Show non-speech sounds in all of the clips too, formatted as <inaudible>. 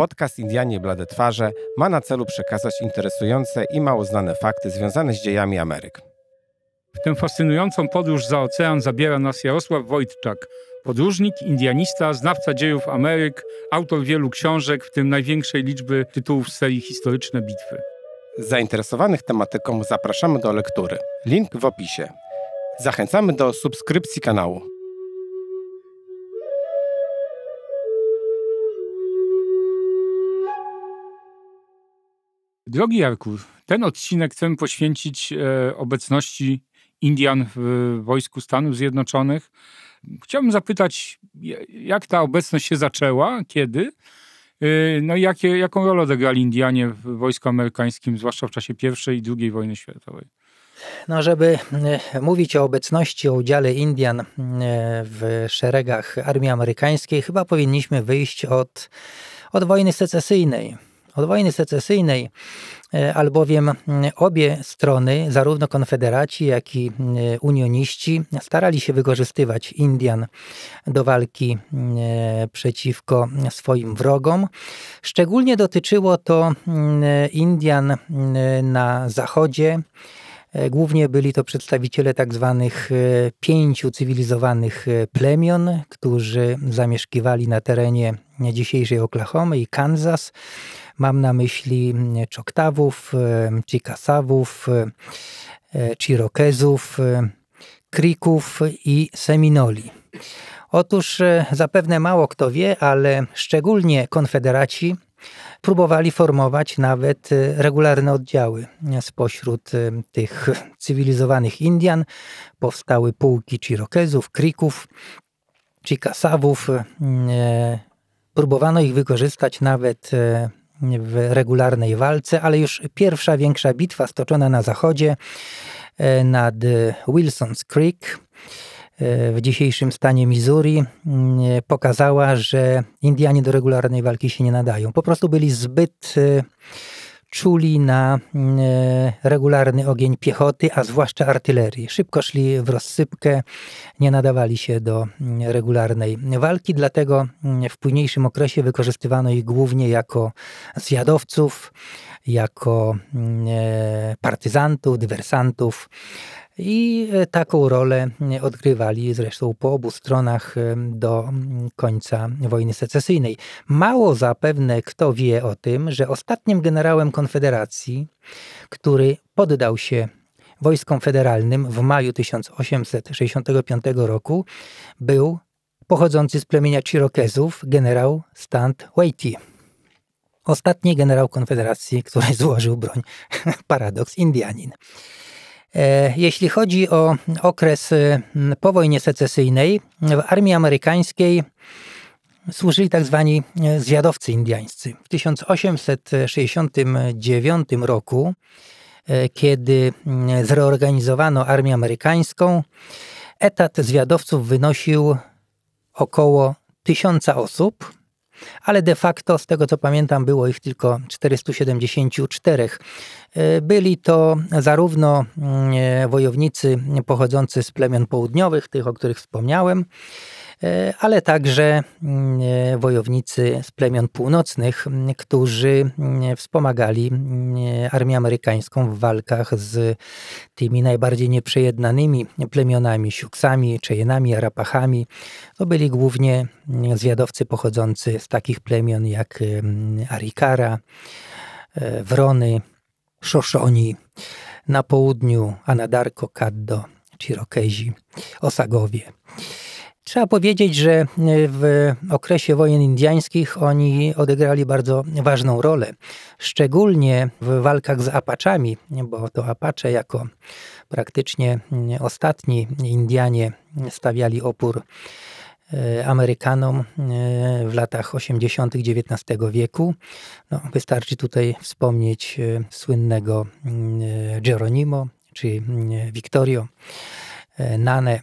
Podcast Indianie Blade Twarze ma na celu przekazać interesujące i mało znane fakty związane z dziejami Ameryk. W tę fascynującą podróż za ocean zabiera nas Jarosław Wojtczak, podróżnik, indianista, znawca dziejów Ameryk, autor wielu książek, w tym największej liczby tytułów z serii Historyczne Bitwy. Zainteresowanych tematyką zapraszamy do lektury. Link w opisie. Zachęcamy do subskrypcji kanału. Drogi Jarku, ten odcinek chcemy poświęcić e, obecności Indian w wojsku Stanów Zjednoczonych. Chciałbym zapytać, jak ta obecność się zaczęła, kiedy? E, no i jakie, jaką rolę odegrali Indianie w wojsku amerykańskim, zwłaszcza w czasie I i II wojny światowej? No, żeby e, mówić o obecności, o udziale Indian w szeregach armii amerykańskiej, chyba powinniśmy wyjść od, od wojny secesyjnej od wojny secesyjnej, e, albowiem obie strony, zarówno konfederaci, jak i e, unioniści, starali się wykorzystywać Indian do walki e, przeciwko swoim wrogom. Szczególnie dotyczyło to Indian na zachodzie. Głównie byli to przedstawiciele tak zwanych pięciu cywilizowanych plemion, którzy zamieszkiwali na terenie dzisiejszej Oklahomy i Kansas. Mam na myśli mm, Czoktawów, mm, Chicasawów, mm, Chirokezów, Krików i Seminoli. Otóż e, zapewne mało kto wie, ale szczególnie konfederaci próbowali formować nawet e, regularne oddziały. Spośród e, tych cywilizowanych Indian powstały pułki Chirokezów, Krików, Chicasawów. Próbowano ich wykorzystać nawet w regularnej walce, ale już pierwsza większa bitwa stoczona na zachodzie e, nad Wilson's Creek e, w dzisiejszym stanie Missouri mm, e, pokazała, że Indianie do regularnej walki się nie nadają. Po prostu byli zbyt czuli na e, regularny ogień piechoty, a zwłaszcza artylerii. Szybko szli w rozsypkę, nie nadawali się do mm, regularnej walki, dlatego mm, w późniejszym okresie wykorzystywano ich głównie jako zjadowców, jako mm, e, partyzantów, dywersantów. I e, taką rolę e, odgrywali zresztą po obu stronach e, do końca wojny secesyjnej. Mało zapewne kto wie o tym, że ostatnim generałem Konfederacji, który poddał się wojskom federalnym w maju 1865 roku, był pochodzący z plemienia Cirokezów generał Stant Waity. Ostatni generał Konfederacji, który <laughs> złożył broń, <laughs> paradoks, Indianin. E, jeśli chodzi o okres y, po wojnie secesyjnej, w armii amerykańskiej służyli tak zwani e, zwiadowcy indiańscy. W 1869 roku, e, kiedy zreorganizowano armię amerykańską, etat zwiadowców wynosił około tysiąca osób ale de facto, z tego co pamiętam, było ich tylko 474. E, byli to zarówno mm, e, wojownicy pochodzący z plemion południowych, tych o których wspomniałem, E, ale także mm, e, wojownicy z plemion północnych, mm, którzy mm, wspomagali armię amerykańską w walkach z tymi najbardziej nieprzejednanymi plemionami, siuksami, czejenami, arapachami. To byli głównie zwiadowcy pochodzący z takich plemion jak Arikara, e, Wrony, Szoszoni, na południu Anadarko, Kaddo, Cirokezi, Osagowie. Trzeba powiedzieć, że e, w okresie wojen indiańskich oni odegrali bardzo ważną rolę, szczególnie w walkach z Apaczami, bo to Apacze jako praktycznie mm, ostatni Indianie stawiali opór e, Amerykanom e, w latach 80. XIX wieku. No, wystarczy tutaj wspomnieć słynnego mm, Geronimo czy mm, Victorio Nane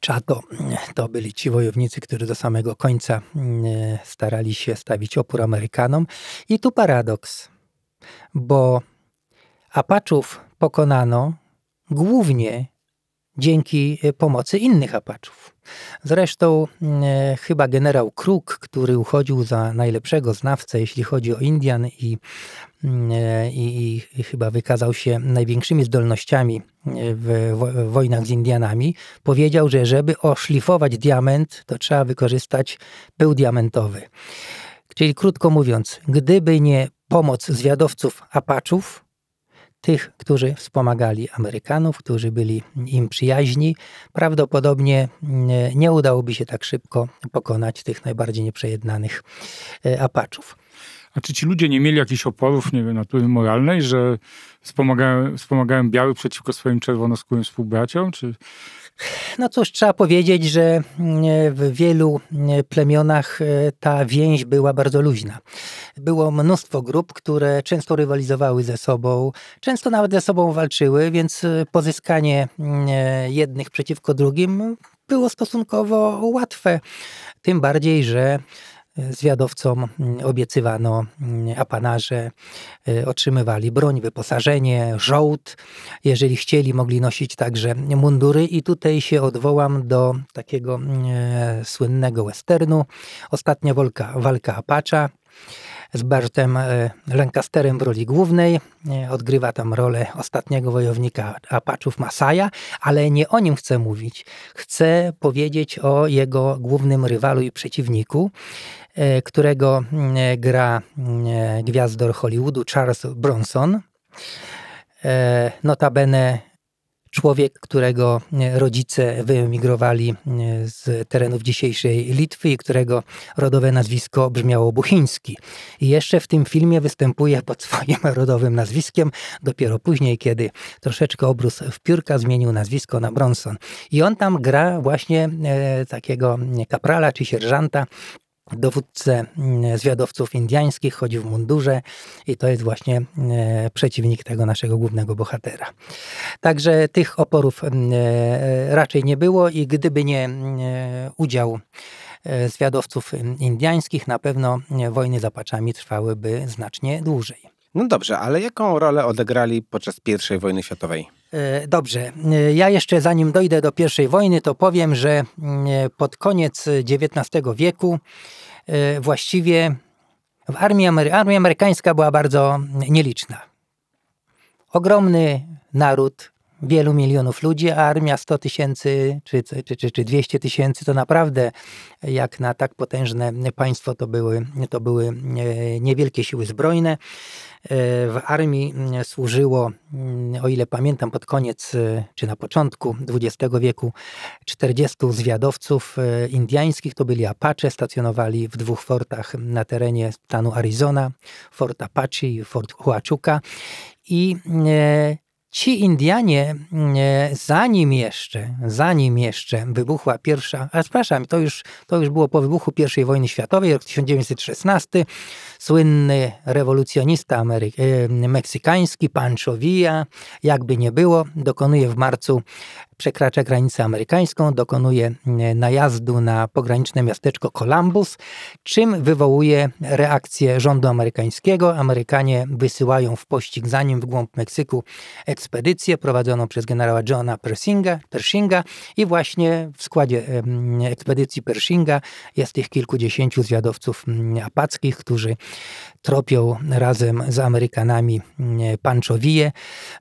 Czato to byli ci wojownicy, którzy do samego końca e, starali się stawić opór Amerykanom. I tu paradoks, bo Apaczów pokonano głównie dzięki e, pomocy innych Apaczów. Zresztą e, chyba generał Kruk, który uchodził za najlepszego znawcę, jeśli chodzi o Indian i Mm, e, i, i, chyba wykazał się największymi zdolnościami e, w, w wojnach z Indianami, powiedział, że żeby oszlifować diament, to trzeba wykorzystać pył diamentowy. Czyli krótko mówiąc, gdyby nie pomoc zwiadowców Apaczów, tych, którzy wspomagali Amerykanów, którzy byli im przyjaźni, prawdopodobnie mm, e, nie udałoby się tak szybko pokonać tych najbardziej nieprzejednanych Apaczów. A czy ci ludzie nie mieli jakichś oporów, nie wiem, natury moralnej, że wspomagają, biały białych przeciwko swoim czerwonoskórym współbraciom? Czy... No cóż, trzeba powiedzieć, że e, w wielu e, plemionach e, ta więź była bardzo luźna. Było mnóstwo grup, które często rywalizowały ze sobą, często nawet ze sobą walczyły, więc pozyskanie jednych przeciwko drugim było stosunkowo łatwe. Tym bardziej, że zwiadowcom obiecywano apanarze, e, otrzymywali broń, wyposażenie, żołd. Jeżeli chcieli, mogli nosić także mundury. I tutaj się odwołam do takiego e, słynnego westernu. Ostatnia walka, walka Apacza z Bartem e, Lancasterem w roli głównej. E, odgrywa tam rolę ostatniego wojownika Apaczów Masaja, ale nie o nim chcę mówić. Chcę powiedzieć o jego głównym rywalu i przeciwniku, e, którego gra gwiazdor Hollywoodu Charles Bronson. Notabene Człowiek, którego e, rodzice wyemigrowali e, z terenów dzisiejszej Litwy i którego rodowe nazwisko brzmiało Buchiński. I jeszcze w tym filmie występuje pod swoim <laughs> rodowym nazwiskiem, dopiero później, kiedy troszeczkę obrus w piórka zmienił nazwisko na Bronson. I on tam gra właśnie e, takiego kaprala czy sierżanta, dowódcę mm, zwiadowców indiańskich, chodzi w mundurze i to jest właśnie e, przeciwnik tego naszego głównego bohatera. Także tych oporów e, raczej nie było i gdyby nie e, udział zwiadowców indiańskich, na pewno wojny z Apaczami trwałyby znacznie dłużej. No dobrze, ale jaką rolę odegrali podczas I wojny światowej? E, dobrze, e, ja jeszcze zanim dojdę do pierwszej wojny, to powiem, że mm, e, pod koniec XIX wieku właściwie w armii, armii amerykańska była bardzo mm, nieliczna. Ogromny naród, wielu milionów ludzi, a armia 100 tysięcy czy, czy, czy, czy 200 tysięcy to naprawdę jak na tak potężne państwo to były, to były e, niewielkie siły zbrojne. E, w armii e, służyło, mm, o ile pamiętam, pod koniec czy na początku XX wieku 40 zwiadowców indiańskich, to byli Apache, stacjonowali w dwóch fortach na terenie stanu Arizona, Fort Apache i Fort Huachuca i Ci Indianie, mm, e, zanim jeszcze, zanim jeszcze wybuchła pierwsza, a przepraszam, to już, to już było po wybuchu I wojny światowej, rok 1916, słynny rewolucjonista Amery e, meksykański, Pancho Villa, jakby nie było, dokonuje w marcu, przekracza granicę amerykańską, dokonuje najazdu na pograniczne miasteczko Columbus, czym wywołuje reakcję rządu amerykańskiego. Amerykanie wysyłają w pościg za nim w głąb Meksyku ekspedycję prowadzoną przez generała Johna Pershinga, Pershinga i właśnie w składzie ekspedycji Pershinga jest tych kilkudziesięciu zwiadowców mm, apackich, którzy tropią razem z Amerykanami mm, Panczowije.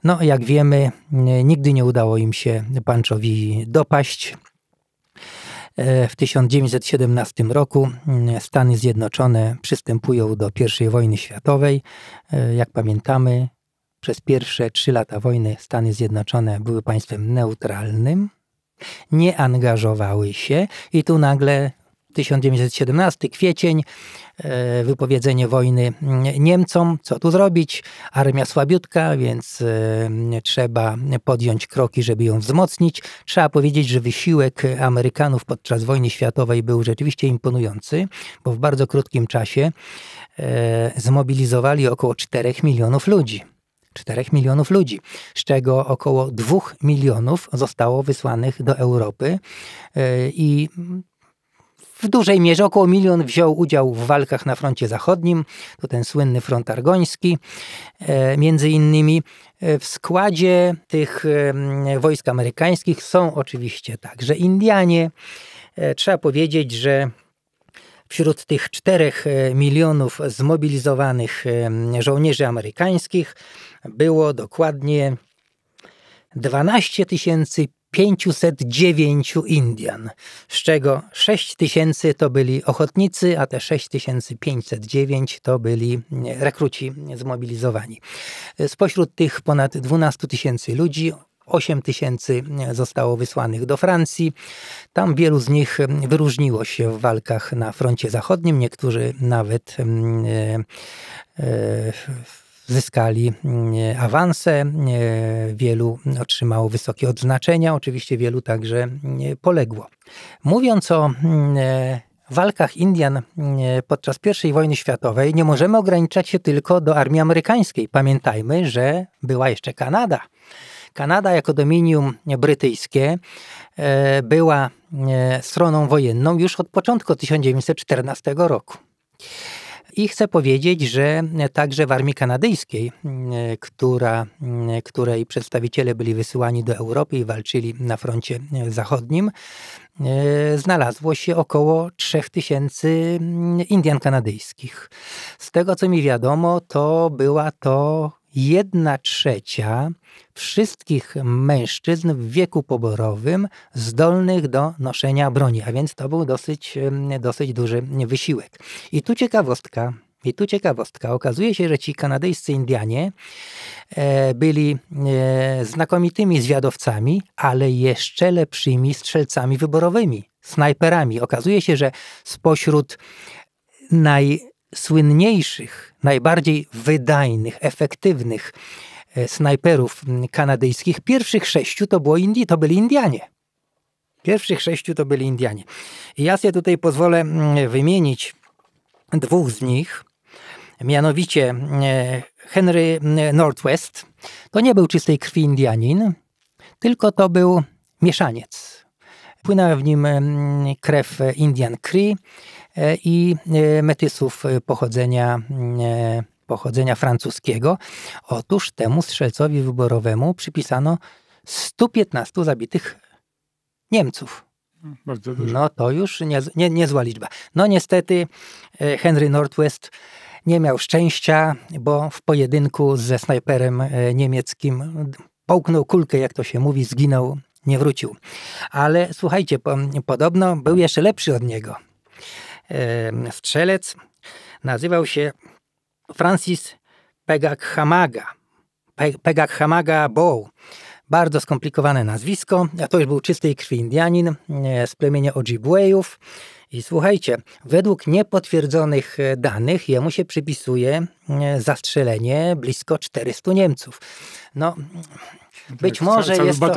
No, jak wiemy, nigdy nie udało im się Panczowii dopaść. E, w 1917 roku mm, Stany Zjednoczone przystępują do I wojny światowej. E, jak pamiętamy, przez pierwsze trzy lata wojny Stany Zjednoczone były państwem neutralnym, nie angażowały się i tu nagle 1917 kwiecień, e, wypowiedzenie wojny mm, Niemcom. Co tu zrobić? Armia słabiutka, więc e, trzeba podjąć kroki, żeby ją wzmocnić. Trzeba powiedzieć, że wysiłek Amerykanów podczas wojny światowej był rzeczywiście imponujący, bo w bardzo krótkim czasie e, zmobilizowali około 4 milionów ludzi. 4 milionów ludzi, z czego około 2 milionów zostało wysłanych do Europy e, i w dużej mierze około milion wziął udział w walkach na froncie zachodnim, to ten słynny front argoński, e, między innymi. E, w składzie tych wojsk amerykańskich są oczywiście także Indianie. Trzeba powiedzieć, że Wśród tych 4 e, milionów zmobilizowanych e, żołnierzy amerykańskich było dokładnie 12 509 Indian, z czego 6 tysięcy to byli ochotnicy, a te 6509 to byli e, rekruci zmobilizowani. Spośród tych ponad 12 tysięcy ludzi 8 tysięcy zostało wysłanych do Francji. Tam wielu z nich mm, wyróżniło się w walkach na froncie zachodnim, niektórzy nawet mm, e, e, zyskali mm, awanse, wielu otrzymało wysokie odznaczenia, oczywiście wielu także poległo. Mówiąc o e, walkach Indian podczas I wojny światowej nie możemy ograniczać się tylko do armii amerykańskiej. Pamiętajmy, że była jeszcze Kanada. Kanada jako dominium brytyjskie e, była e, stroną wojenną już od początku 1914 roku. I chcę powiedzieć, że także w armii kanadyjskiej, e, która, której przedstawiciele byli wysyłani do Europy i walczyli na froncie zachodnim, znalazło się około 3000 Indian kanadyjskich. Z tego co mi wiadomo, to była to jedna trzecia wszystkich mężczyzn w wieku poborowym zdolnych do noszenia broni, a więc to był dosyć, dosyć duży wysiłek. I tu ciekawostka. I tu ciekawostka. Okazuje się, że ci kanadyjscy Indianie e, byli e, znakomitymi zwiadowcami, ale jeszcze lepszymi strzelcami wyborowymi, snajperami. Okazuje się, że spośród naj słynniejszych, najbardziej wydajnych, efektywnych e, snajperów kanadyjskich, pierwszych sześciu to, było Indi, to byli Indianie. Pierwszych sześciu to byli Indianie. I ja sobie tutaj pozwolę wymienić dwóch z nich, mianowicie Henry Northwest. To nie był czystej krwi Indianin, tylko to był mieszaniec. Płynęła w nim krew Indian Cree E, i e, metysów e, pochodzenia pochodzenia francuskiego. Otóż temu strzelcowi wyborowemu przypisano 115 zabitych Niemców. No, bardzo dużo. No to już nie, nie, niezła liczba. No niestety Henry Northwest nie miał szczęścia, bo w pojedynku ze snajperem niemieckim połknął kulkę, jak to się mówi, zginął, nie wrócił. Ale słuchajcie, po, podobno był jeszcze lepszy od niego strzelec nazywał się Francis Pegak Hamaga. Pegak Hamaga Bow. Bardzo skomplikowane nazwisko. To już był czystej krwi Indianin e, z plemienia Ojibwejów. I słuchajcie, według niepotwierdzonych e, danych jemu się przypisuje e, zastrzelenie blisko 400 Niemców. No, tak, być, tak, może cały, jest to,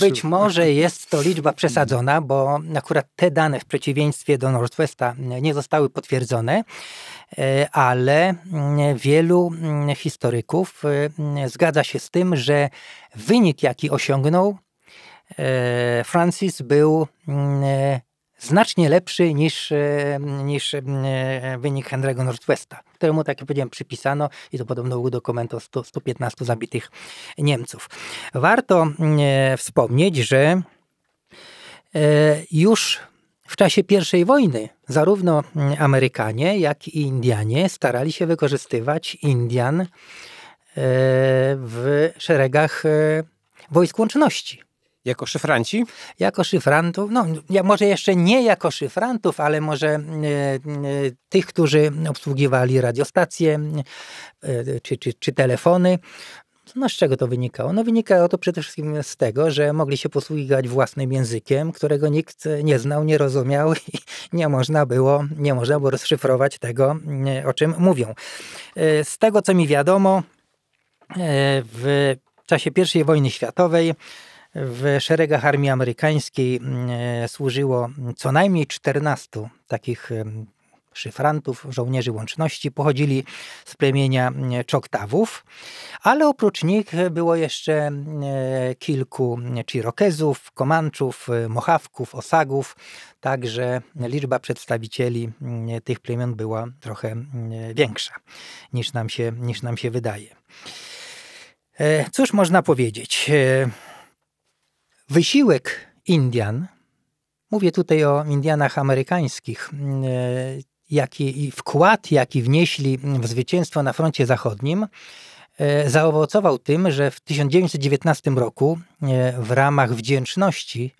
być może jest to liczba przesadzona, bo akurat te dane w przeciwieństwie do Northwesta nie zostały potwierdzone, e, ale mm, wielu mm, historyków e, zgadza się z tym, że wynik, jaki osiągnął e, Francis, był mm, znacznie lepszy niż, e, niż e, wynik Henry'ego Northwesta, któremu, tak jak powiedziałem, przypisano i to podobno udokumentowano 100, 115 zabitych Niemców. Warto e, wspomnieć, że już w czasie I wojny zarówno Amerykanie, jak i Indianie starali się wykorzystywać Indian w szeregach wojsk łączności. Jako szyfranci? Jako szyfrantów, no ja, może jeszcze nie jako szyfrantów, ale może e, e, tych, którzy obsługiwali radiostacje y, czy, czy, czy telefony. No z czego to wynikało? No wynikało to przede wszystkim z tego, że mogli się posługiwać własnym językiem, którego nikt nie znał, nie rozumiał <laughs> i nie można było, nie można było rozszyfrować tego, o czym mówią. Z tego, co mi wiadomo, w czasie I wojny światowej w szeregach armii amerykańskiej mm, e, służyło co najmniej 14 takich szyfrantów, żołnierzy łączności, pochodzili z plemienia mm, Czoktawów, ale oprócz nich było jeszcze mm, e, kilku Chirokezów, Komanczów, e, Mochawków, Osagów, także liczba przedstawicieli tych plemion była trochę większa niż nam się, niż nam się wydaje. Cóż można powiedzieć? Wysiłek Indian, mówię tutaj o Indianach amerykańskich, e, jaki wkład, jaki wnieśli w zwycięstwo na froncie zachodnim, e, zaowocował tym, że w 1919 roku e, w ramach wdzięczności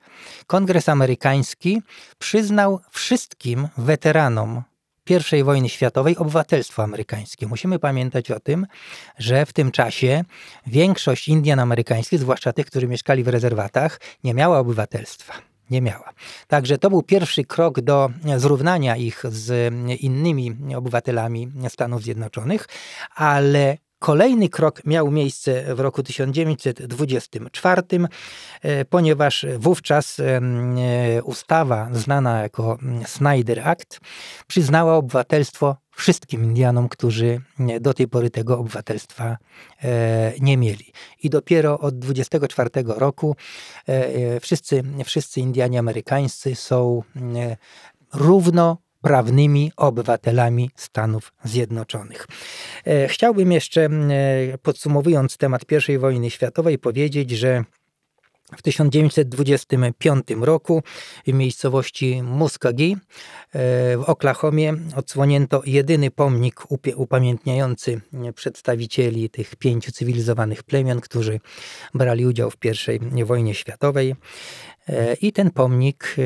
Kongres Amerykański przyznał wszystkim weteranom i wojny światowej obywatelstwo amerykańskie. Musimy pamiętać o tym, że w tym czasie większość Indian amerykańskich, zwłaszcza tych, którzy mieszkali w rezerwatach, nie miała obywatelstwa nie miała. Także to był pierwszy krok do zrównania ich z innymi obywatelami Stanów Zjednoczonych, ale Kolejny krok miał miejsce w roku 1924, e, ponieważ wówczas e, ustawa znana jako mm, Snyder Act przyznała obywatelstwo wszystkim Indianom, którzy mm, do tej pory tego obywatelstwa e, nie mieli. I dopiero od 24 roku wszyscy, wszyscy Indianie amerykańscy są mm, równo prawnymi obywatelami Stanów Zjednoczonych. E, chciałbym jeszcze, e, podsumowując temat I wojny światowej, powiedzieć, że w 1925 roku w miejscowości Muskogee e, w Oklahomie odsłonięto jedyny pomnik upamiętniający przedstawicieli tych pięciu cywilizowanych plemion, którzy brali udział w I wojnie światowej. I ten pomnik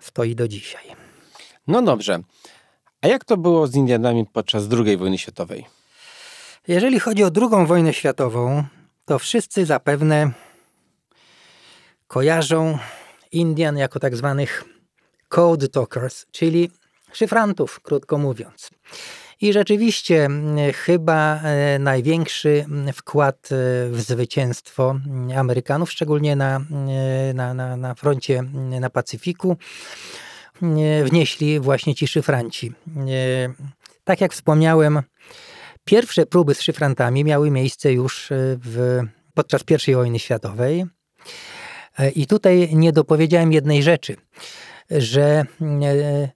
stoi do dzisiaj. No dobrze. A jak to było z Indianami podczas II wojny światowej? Jeżeli chodzi o II wojnę światową, to wszyscy zapewne kojarzą Indian jako tak zwanych code talkers, czyli szyfrantów, krótko mówiąc. I rzeczywiście mm, chyba e, największy mm, wkład e, w zwycięstwo Amerykanów, szczególnie na, e, na, na, na froncie mm, na Pacyfiku, wnieśli właśnie ci szyfranci. Tak jak wspomniałem, pierwsze próby z szyfrantami miały miejsce już e, w, podczas I wojny światowej. E, I tutaj nie dopowiedziałem jednej rzeczy, że e,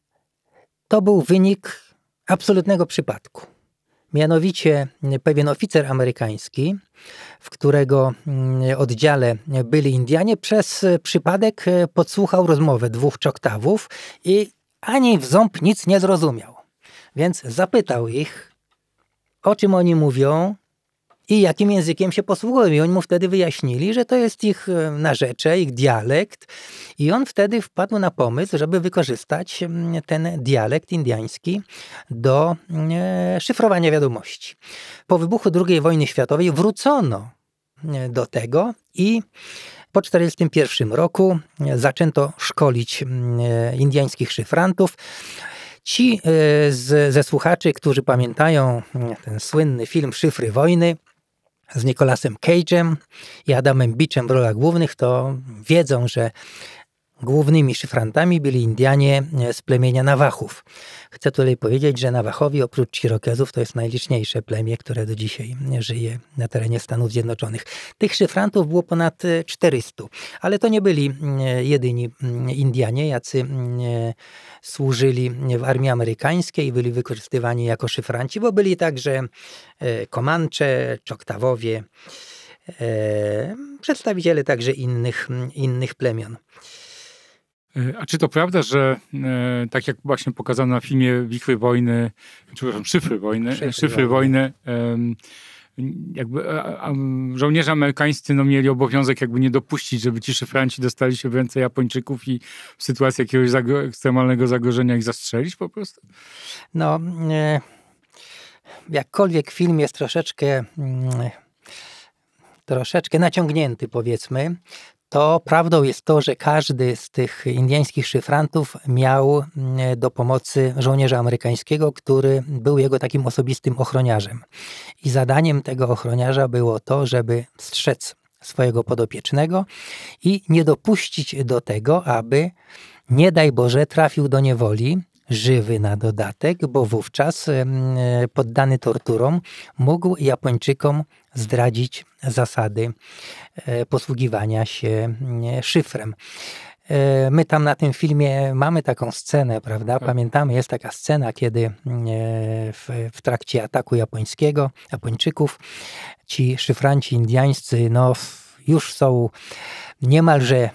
to był wynik absolutnego przypadku. Mianowicie pewien oficer amerykański w którego mm, oddziale byli Indianie, przez przypadek e, podsłuchał rozmowę dwóch czoktawów i ani w ząb nic nie zrozumiał. Więc zapytał ich, o czym oni mówią i jakim językiem się posługują. I oni mu wtedy wyjaśnili, że to jest ich e, narzecze, ich dialekt. I on wtedy wpadł na pomysł, żeby wykorzystać mm, ten dialekt indiański do mm, e, szyfrowania wiadomości. Po wybuchu II wojny światowej wrócono do tego i po 1941 roku zaczęto szkolić mm, e, indiańskich szyfrantów. Ci e, z, ze słuchaczy, którzy pamiętają mm, ten słynny film Szyfry Wojny, z Nicolasem Cage'em i Adamem Beachem w rolach głównych, to wiedzą, że Głównymi szyfrantami byli Indianie e, z plemienia Nawachów. Chcę tutaj powiedzieć, że Nawachowi oprócz Cirokezów to jest najliczniejsze plemię, które do dzisiaj e, żyje na terenie Stanów Zjednoczonych. Tych szyfrantów było ponad 400, e, ale to nie byli jedyni mm, Indianie, jacy mm, służyli w armii amerykańskiej, byli wykorzystywani jako szyfranci, bo byli także Komancze, Czoktawowie, przedstawiciele także innych, mm, innych plemion. E, a czy to prawda, że e, tak jak właśnie pokazano na filmie Wichry Wojny, przepraszam, Szyfry Wojny, Szyfry, szyfry Wojny, e, jakby a, a żołnierze amerykańscy no, mieli obowiązek jakby nie dopuścić, żeby ci szyfranci dostali się w ręce Japończyków i w sytuacji jakiegoś ekstremalnego zagrożenia ich zastrzelić po prostu? No, e, jakkolwiek film jest troszeczkę... E, troszeczkę naciągnięty, powiedzmy, to prawdą jest to, że każdy z tych indyjskich szyfrantów miał mm, do pomocy żołnierza amerykańskiego, który był jego takim osobistym ochroniarzem. I zadaniem tego ochroniarza było to, żeby strzec swojego podopiecznego i nie dopuścić do tego, aby nie daj Boże trafił do niewoli, żywy na dodatek, bo wówczas mm, poddany torturom mógł Japończykom zdradzić zasady e, posługiwania się e, szyfrem. E, my tam na tym filmie mamy taką scenę, prawda? Tak. Pamiętamy, jest taka scena, kiedy w, w trakcie ataku japońskiego, Japończyków, ci szyfranci indiańscy, no już są niemalże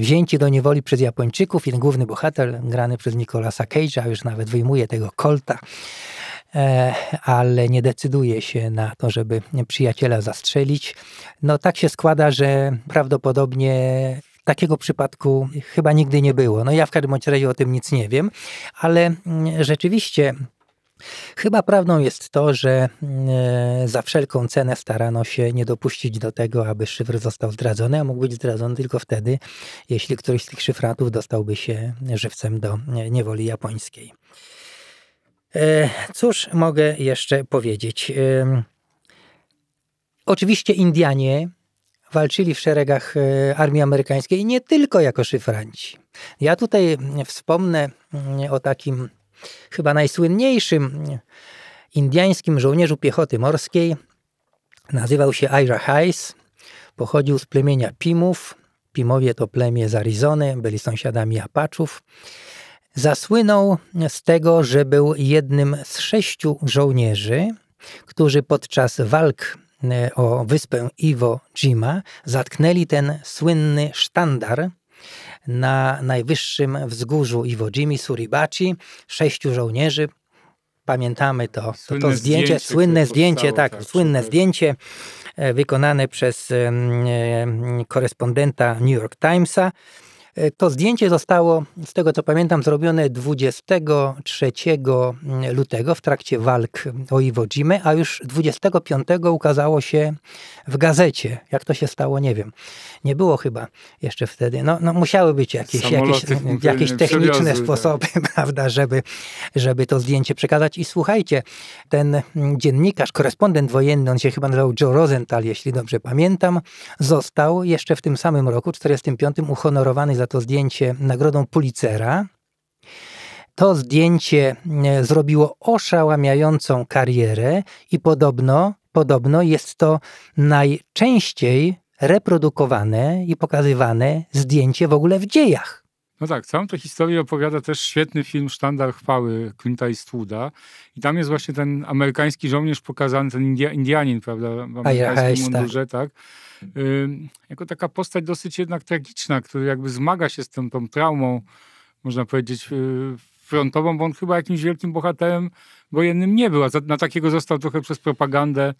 wzięci do niewoli przez Japończyków i ten główny bohater, grany przez Nicolasa Cage'a, już nawet wyjmuje tego kolta E, ale nie decyduje się na to, żeby przyjaciela zastrzelić. No tak się składa, że prawdopodobnie Takiego przypadku chyba nigdy nie było. No ja w każdym razie o tym nic nie wiem, ale mm, rzeczywiście Chyba prawdą jest to, że mm, e, za wszelką cenę starano się nie dopuścić do tego, aby szyfr został zdradzony, a mógł być zdradzony tylko wtedy, jeśli któryś z tych szyfratów dostałby się żywcem do niewoli japońskiej. E, cóż mogę jeszcze powiedzieć? Oczywiście Indianie walczyli w szeregach e, armii amerykańskiej nie tylko jako szyfranci. Ja tutaj wspomnę o takim chyba najsłynniejszym indiańskim żołnierzu piechoty morskiej. Nazywał się Ira Heiss. pochodził z plemienia Pimów. Pimowie to plemię z Arizony, byli sąsiadami Apaczów. Zasłynął z tego, że był jednym z sześciu żołnierzy, którzy podczas walk e, o wyspę Iwo Jima zatknęli ten słynny sztandar na najwyższym wzgórzu Iwo Jimi, Suribachi, sześciu żołnierzy. Pamiętamy to, to, to zdjęcie, zdjęcie, słynne zdjęcie, tak, tak, słynne zdjęcie e, wykonane przez e, korespondenta New York Timesa E, to zdjęcie zostało, z tego co pamiętam, zrobione 23 mm, lutego w trakcie walk o Iwo Jimę, a już 25 ukazało się w gazecie. Jak to się stało, nie wiem. Nie było chyba jeszcze wtedy. No, no musiały być jakieś, jakieś, jakieś, techniczne tak. sposoby, tak. <laughs> prawda, żeby, żeby to zdjęcie przekazać. I słuchajcie, ten mm, dziennikarz, korespondent wojenny, on się chyba nazywał Joe Rosenthal, jeśli dobrze pamiętam, został jeszcze w tym samym roku, 1945, uhonorowany za to zdjęcie nagrodą Pulitzera. To zdjęcie e, zrobiło oszałamiającą karierę i podobno, podobno jest to najczęściej reprodukowane i pokazywane zdjęcie w ogóle w dziejach. No tak, całą tę historię opowiada też świetny film Sztandar Chwały Clint'a Eastwooda i tam jest właśnie ten amerykański żołnierz pokazany, ten India, Indianin, prawda, w amerykańskim tak. mundurze, tak. jako taka postać dosyć jednak tragiczna, który jakby zmaga się z tą, tą traumą, można powiedzieć, yy, frontową, bo on chyba jakimś wielkim bohaterem wojennym nie był, a na takiego został trochę przez propagandę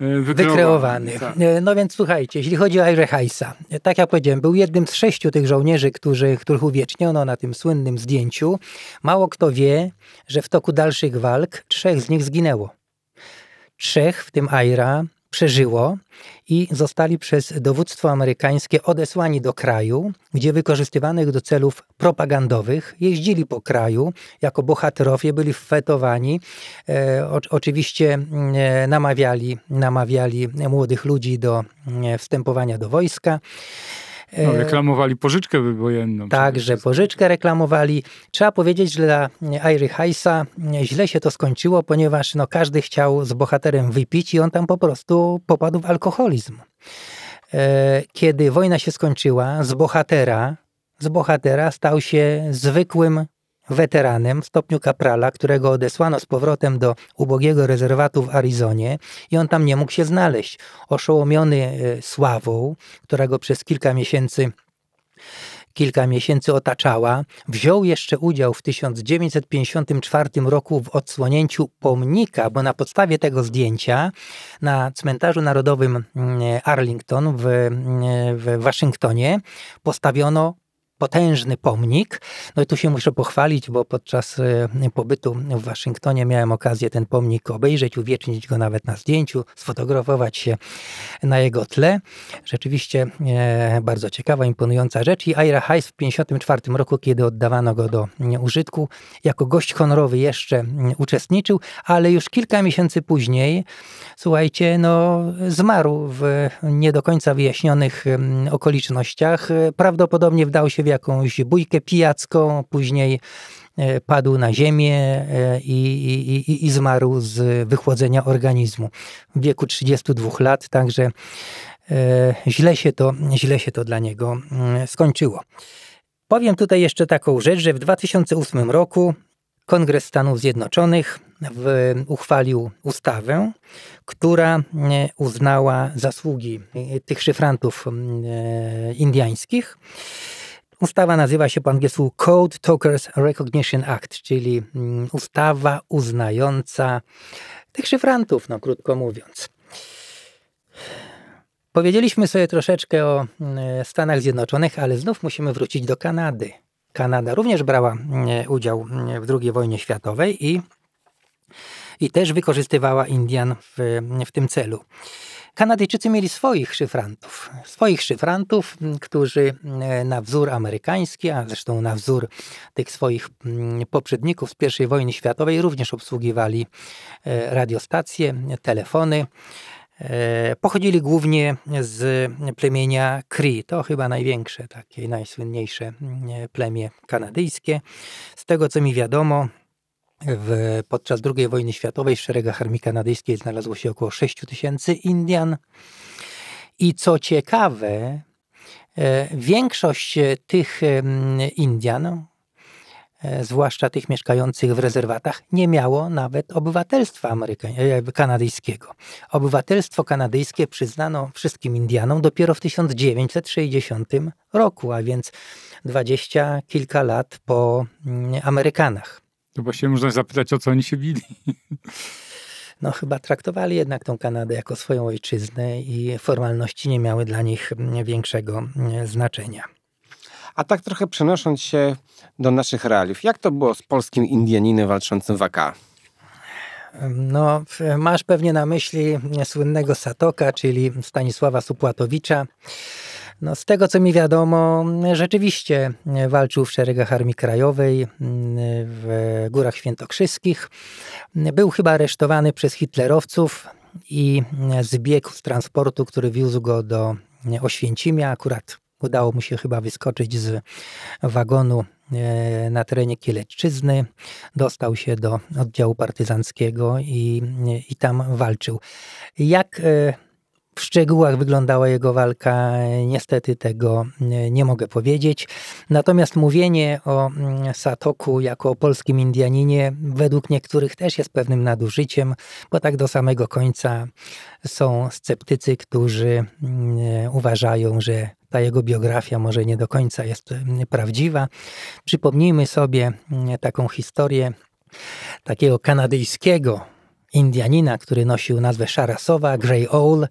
E, wykreowany. Tak. E, no więc słuchajcie, jeśli chodzi o Hajsa, tak jak powiedziałem, był jednym z sześciu tych żołnierzy, którzy, których uwieczniono na tym słynnym zdjęciu. Mało kto wie, że w toku dalszych walk trzech z nich zginęło. Trzech, w tym Aira, przeżyło i zostali przez dowództwo amerykańskie odesłani do kraju, gdzie wykorzystywanych do celów propagandowych jeździli po kraju jako bohaterowie, byli fetowani. E, o, oczywiście mm, e, namawiali, namawiali młodych ludzi do mm, e, wstępowania do wojska. No, e, reklamowali pożyczkę wojenną. Tak, że pożyczkę reklamowali. Trzeba powiedzieć, że dla Iry Heisa mm, źle się to skończyło, ponieważ no, każdy chciał z bohaterem wypić i on tam po prostu popadł w alkoholizm. E, kiedy wojna się skończyła, z bohatera, z bohatera stał się zwykłym weteranem w stopniu kaprala, którego odesłano z powrotem do ubogiego rezerwatu w Arizonie i on tam nie mógł się znaleźć. Oszołomiony e, sławą, która go przez kilka miesięcy kilka miesięcy otaczała, wziął jeszcze udział w 1954 roku w odsłonięciu pomnika, bo na podstawie tego zdjęcia na cmentarzu narodowym mm, Arlington w, mm, w Waszyngtonie postawiono potężny pomnik. No i tu się muszę pochwalić, bo podczas y, pobytu w Waszyngtonie miałem okazję ten pomnik obejrzeć, uwiecznić go nawet na zdjęciu, sfotografować się na jego tle. Rzeczywiście e, bardzo ciekawa, imponująca rzecz. I Ira Heiss w 1954 roku, kiedy oddawano go do mm, użytku, jako gość honorowy jeszcze mm, uczestniczył, ale już kilka miesięcy później, słuchajcie, no zmarł w nie do końca wyjaśnionych mm, okolicznościach. Prawdopodobnie wdał się w jakąś bójkę pijacką, później e, padł na ziemię e, i, i, i, i zmarł z wychłodzenia organizmu w wieku 32 lat, także e, źle się to, źle się to dla niego mm, skończyło. Powiem tutaj jeszcze taką rzecz, że w 2008 roku Kongres Stanów Zjednoczonych w, uchwalił ustawę, która uznała zasługi tych szyfrantów indiańskich Ustawa nazywa się po angielsku Code Talkers Recognition Act, czyli mm, ustawa uznająca tych szyfrantów, no krótko mówiąc. Powiedzieliśmy sobie troszeczkę o mm, Stanach Zjednoczonych, ale znów musimy wrócić do Kanady. Kanada również brała mm, udział w II wojnie światowej i, i też wykorzystywała Indian w, w tym celu. Kanadyjczycy mieli swoich szyfrantów, swoich szyfrantów, którzy e, na wzór amerykański, a zresztą na wzór tych swoich poprzedników z I wojny światowej również obsługiwali e, radiostacje, telefony. E, pochodzili głównie z plemienia Cree. To chyba największe, takie najsłynniejsze plemię kanadyjskie. Z tego co mi wiadomo, w, podczas II wojny światowej w szeregach armii kanadyjskiej znalazło się około 6 tysięcy Indian. I co ciekawe, e, większość e, tych Indian, e, zwłaszcza tych mieszkających w rezerwatach, nie miało nawet obywatelstwa kanadyjskiego. Obywatelstwo kanadyjskie przyznano wszystkim Indianom dopiero w 1960 roku, a więc dwadzieścia kilka lat po mm, Amerykanach. To no właśnie można zapytać, o co oni się bili. No chyba traktowali jednak tą Kanadę jako swoją ojczyznę i formalności nie miały dla nich mm, większego mm, znaczenia. A tak trochę przenosząc się do naszych realiów, jak to było z polskim Indianinem walczącym w AK? Mm, no, masz pewnie na myśli słynnego Satoka, czyli Stanisława Supłatowicza, no, z tego co mi wiadomo, rzeczywiście e, walczył w szeregach Armii Krajowej w Górach Świętokrzyskich. Był chyba aresztowany przez hitlerowców i e, zbiegł z transportu, który wiózł go do e, Oświęcimia. Akurat udało mu się chyba wyskoczyć z wagonu na terenie Kielecczyzny, dostał się do oddziału partyzanckiego i, i tam walczył. Jak w szczegółach wyglądała jego walka, niestety tego nie mogę powiedzieć. Natomiast mówienie o mm, Satoku jako o polskim Indianinie według niektórych też jest pewnym nadużyciem, bo tak do samego końca są sceptycy, którzy mm, uważają, że ta jego biografia może nie do końca jest mm, prawdziwa. Przypomnijmy sobie taką historię takiego kanadyjskiego Indianina, który nosił nazwę Szarasowa, Grey Owl,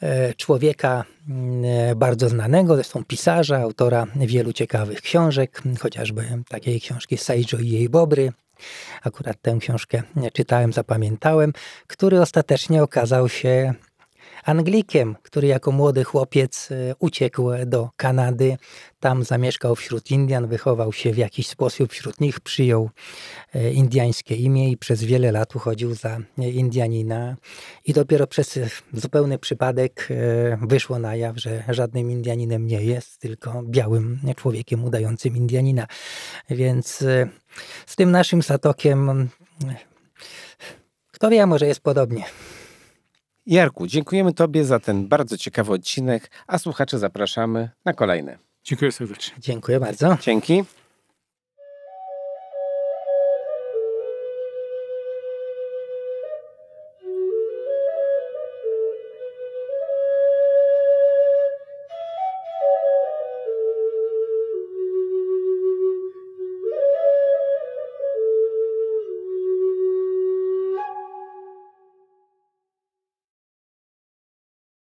e, człowieka mm, e, bardzo znanego, zresztą pisarza, autora wielu ciekawych książek, chociażby takiej książki Sajjo i jej Bobry. Akurat tę książkę czytałem, zapamiętałem, który ostatecznie okazał się Anglikiem, który jako młody chłopiec y, uciekł do Kanady. Tam zamieszkał wśród Indian, wychował się w jakiś sposób wśród nich, przyjął y, indiańskie imię i przez wiele lat uchodził za y, Indianina. I dopiero przez zupełny przypadek wyszło na jaw, że żadnym Indianinem nie jest, tylko białym człowiekiem udającym Indianina. Więc z tym naszym Satokiem, kto wie, może jest podobnie. Jarku, dziękujemy Tobie za ten bardzo ciekawy odcinek, a słuchacze zapraszamy na kolejne. Dziękuję serdecznie. Dziękuję bardzo. Dzięki.